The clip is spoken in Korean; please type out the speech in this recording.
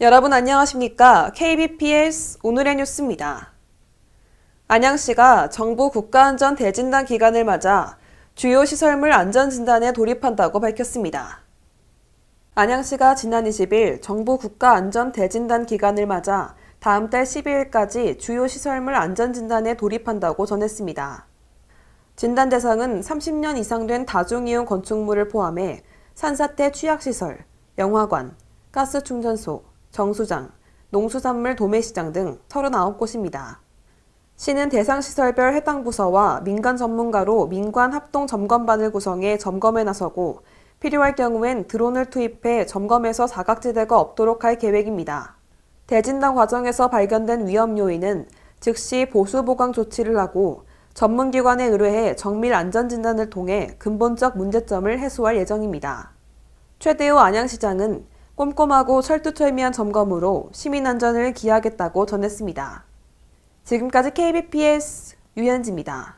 여러분 안녕하십니까? KBPS 오늘의 뉴스입니다. 안양시가 정부 국가안전 대진단 기간을 맞아 주요 시설물 안전 진단에 돌입한다고 밝혔습니다. 안양시가 지난 20일 정부 국가안전 대진단 기간을 맞아 다음 달 12일까지 주요 시설물 안전 진단에 돌입한다고 전했습니다. 진단 대상은 30년 이상 된 다중이용 건축물을 포함해 산사태 취약시설, 영화관, 가스 충전소, 정수장, 농수산물 도매시장 등 39곳입니다. 시는 대상시설별 해당 부서와 민간 전문가로 민관 합동 점검반을 구성해 점검에 나서고 필요할 경우엔 드론을 투입해 점검에서 사각지대가 없도록 할 계획입니다. 대진단 과정에서 발견된 위험 요인은 즉시 보수 보강 조치를 하고 전문기관에 의뢰해 정밀 안전진단을 통해 근본적 문제점을 해소할 예정입니다. 최대호 안양시장은 꼼꼼하고 철두철미한 점검으로 시민 안전을 기하겠다고 전했습니다. 지금까지 KBPS 유현지입니다.